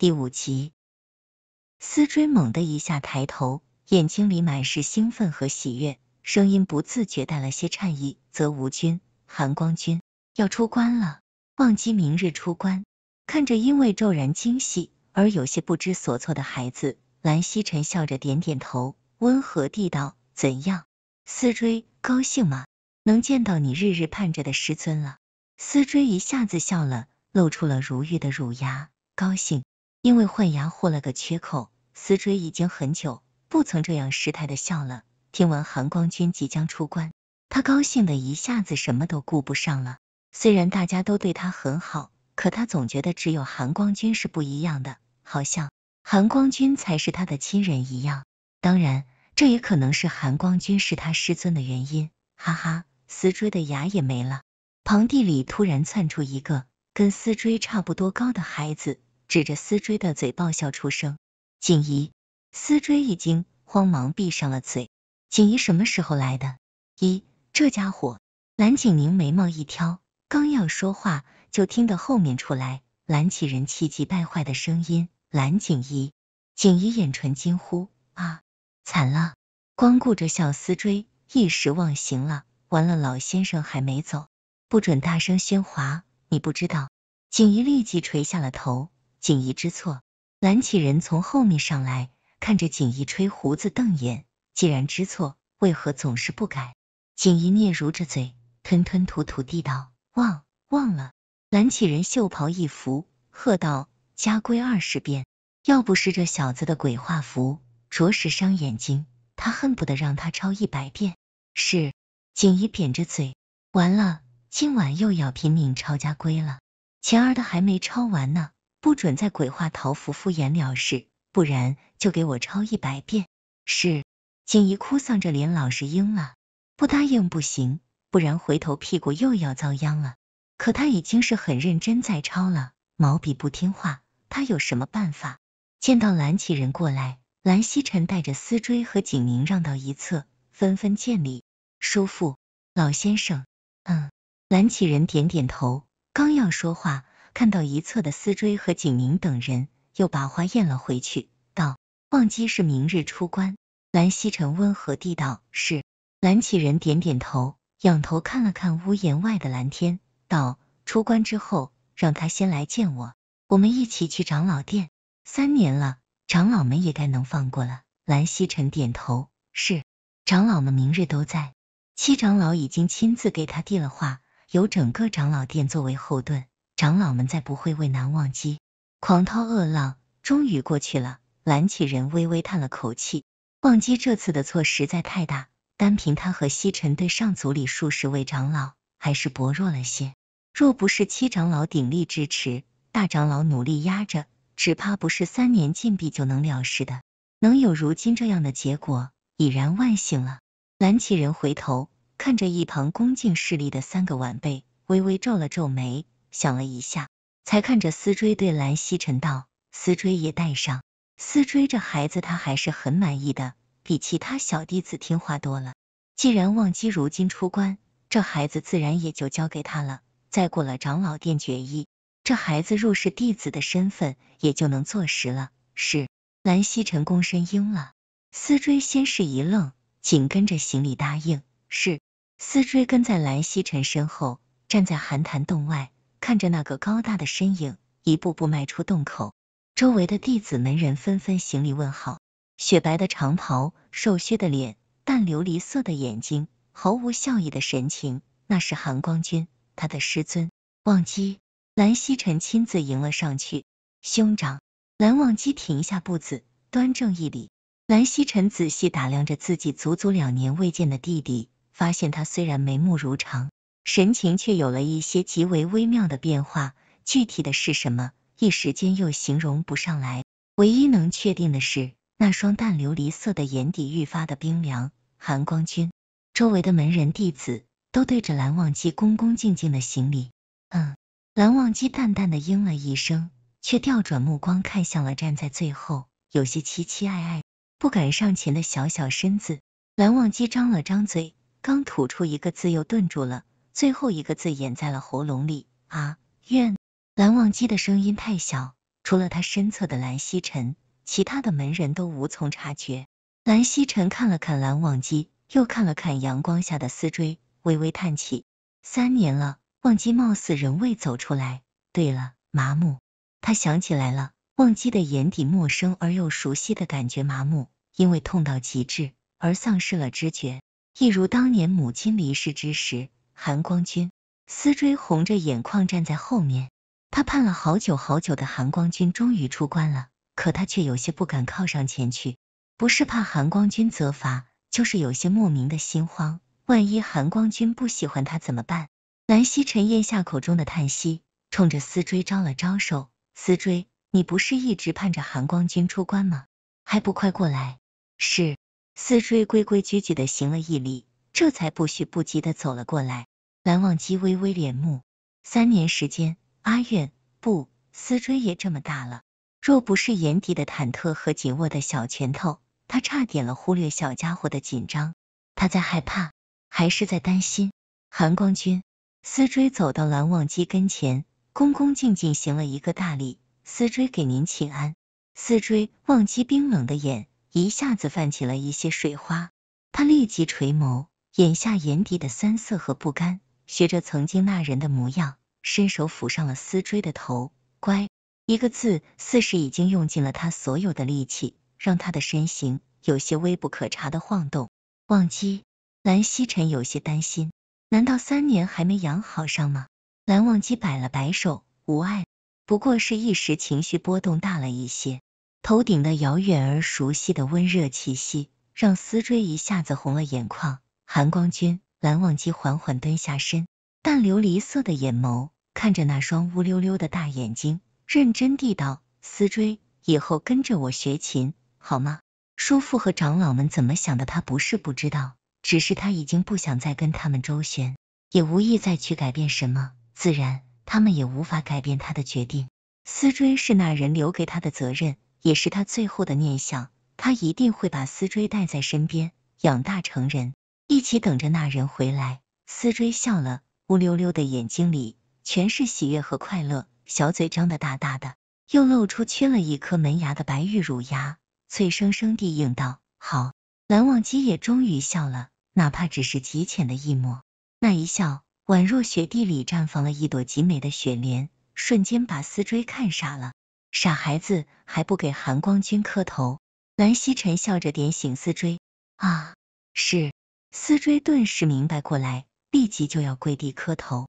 第五集，思追猛地一下抬头，眼睛里满是兴奋和喜悦，声音不自觉带了些颤意。泽无君，寒光君要出关了，忘机明日出关。看着因为骤然惊喜而有些不知所措的孩子，蓝曦臣笑着点点头，温和地道：“怎样，思追高兴吗？能见到你日日盼着的师尊了。”思追一下子笑了，露出了如玉的乳牙，高兴。因为换牙豁了个缺口，思追已经很久不曾这样失态的笑了。听闻韩光君即将出关，他高兴的一下子什么都顾不上了。虽然大家都对他很好，可他总觉得只有韩光君是不一样的，好像韩光君才是他的亲人一样。当然，这也可能是韩光君是他师尊的原因。哈哈，思追的牙也没了。旁地里突然窜出一个跟思追差不多高的孩子。指着思追的嘴爆笑出声，景怡，思追一惊，慌忙闭上了嘴。景怡什么时候来的？一，这家伙！蓝景宁眉毛一挑，刚要说话，就听得后面出来蓝起人气急败坏的声音：“蓝景怡，景怡眼唇惊呼啊，惨了！光顾着笑，思追一时忘形了，完了，老先生还没走，不准大声喧哗，你不知道。”景怡立即垂下了头。锦衣知错，蓝启仁从后面上来，看着锦衣吹胡子瞪眼。既然知错，为何总是不改？锦衣嗫嚅着嘴，吞吞吐吐地道：“忘忘了。”蓝启仁袖袍一拂，喝道：“家规二十遍！要不是这小子的鬼画符，着实伤眼睛，他恨不得让他抄一百遍。”是。锦衣扁着嘴，完了，今晚又要拼命抄家规了。前儿的还没抄完呢。不准再鬼话桃符敷衍了事，不然就给我抄一百遍。是，锦怡哭丧着脸老实应了，不答应不行，不然回头屁股又要遭殃了。可他已经是很认真在抄了，毛笔不听话，他有什么办法？见到蓝启人过来，蓝曦臣带着思追和景宁让到一侧，纷纷见礼。叔父，老先生。嗯。蓝启人点点头，刚要说话。看到一侧的思追和景明等人，又把话咽了回去，道：“忘机是明日出关。”蓝曦臣温和地道：“是。”蓝启仁点点头，仰头看了看屋檐外的蓝天，道：“出关之后，让他先来见我，我们一起去长老殿。三年了，长老们也该能放过了。”蓝曦臣点头：“是，长老们明日都在。七长老已经亲自给他递了话，由整个长老殿作为后盾。”长老们再不会为难忘机狂涛恶浪，终于过去了。蓝起人微微叹了口气，忘机这次的错实在太大，单凭他和西尘对上族里数十位长老还是薄弱了些。若不是七长老鼎力支持，大长老努力压着，只怕不是三年禁闭就能了事的。能有如今这样的结果，已然万幸了。蓝起人回头看着一旁恭敬势立的三个晚辈，微微皱了皱眉。想了一下，才看着思追对蓝曦臣道：“思追也带上。”思追这孩子，他还是很满意的，比其他小弟子听话多了。既然忘机如今出关，这孩子自然也就交给他了。再过了长老殿决议，这孩子入室弟子的身份也就能坐实了。是。蓝曦臣躬身应了。思追先是一愣，紧跟着行礼答应：“是。”思追跟在蓝曦臣身后，站在寒潭洞外。看着那个高大的身影一步步迈出洞口，周围的弟子门人纷纷行礼问好。雪白的长袍，瘦削的脸，淡琉璃色的眼睛，毫无笑意的神情，那是含光君，他的师尊。忘机，蓝曦臣亲自迎了上去。兄长，蓝忘机停下步子，端正一礼。蓝曦臣仔细打量着自己足足两年未见的弟弟，发现他虽然眉目如常。神情却有了一些极为微妙的变化，具体的是什么，一时间又形容不上来。唯一能确定的是，那双淡琉璃色的眼底愈发的冰凉，寒光君。周围的门人弟子都对着蓝忘机恭恭敬敬的行礼。嗯，蓝忘机淡淡的应了一声，却调转目光看向了站在最后，有些凄凄爱爱，不敢上前的小小身子。蓝忘机张了张嘴，刚吐出一个字又顿住了。最后一个字咽在了喉咙里。啊，愿蓝忘机的声音太小，除了他身侧的蓝曦臣，其他的门人都无从察觉。蓝曦臣看了看蓝忘机，又看了看阳光下的丝锥，微微叹气。三年了，忘机貌似仍未走出来。对了，麻木。他想起来了，忘机的眼底陌生而又熟悉的感觉，麻木，因为痛到极致而丧失了知觉，一如当年母亲离世之时。韩光君。思追红着眼眶站在后面，他盼了好久好久的韩光君终于出关了，可他却有些不敢靠上前去，不是怕韩光君责罚，就是有些莫名的心慌，万一韩光君不喜欢他怎么办？蓝曦臣咽下口中的叹息，冲着思追招了招手，思追，你不是一直盼着韩光君出关吗？还不快过来！是，思追规规矩矩的行了一礼，这才不徐不急的走了过来。蓝忘机微微敛目，三年时间，阿苑不思追也这么大了。若不是眼底的忐忑和紧握的小拳头，他差点了忽略小家伙的紧张。他在害怕，还是在担心？韩光君，思追走到蓝忘机跟前，恭恭敬敬行了一个大礼。思追给您请安。思追，忘机冰冷的眼一下子泛起了一些水花。他立即垂眸，眼下眼底的三色和不甘。学着曾经那人的模样，伸手抚上了思追的头，乖。一个字，似是已经用尽了他所有的力气，让他的身形有些微不可察的晃动。忘机，蓝曦臣有些担心，难道三年还没养好上吗？蓝忘机摆了摆手，无碍，不过是一时情绪波动大了一些。头顶的遥远而熟悉的温热气息，让思追一下子红了眼眶。寒光君。蓝忘机缓缓蹲下身，淡琉璃色的眼眸看着那双乌溜溜的大眼睛，认真地道：“思追，以后跟着我学琴，好吗？”叔父和长老们怎么想的，他不是不知道，只是他已经不想再跟他们周旋，也无意再去改变什么，自然他们也无法改变他的决定。思追是那人留给他的责任，也是他最后的念想，他一定会把思追带在身边，养大成人。一起等着那人回来。思追笑了，乌溜溜的眼睛里全是喜悦和快乐，小嘴张得大大的，又露出缺了一颗门牙的白玉乳牙，脆生生地应道：“好。”蓝忘机也终于笑了，哪怕只是极浅的一抹，那一笑宛若雪地里绽放了一朵极美的雪莲，瞬间把思追看傻了。傻孩子，还不给韩光君磕头？蓝曦臣笑着点醒思追：“啊，是。”思追顿时明白过来，立即就要跪地磕头。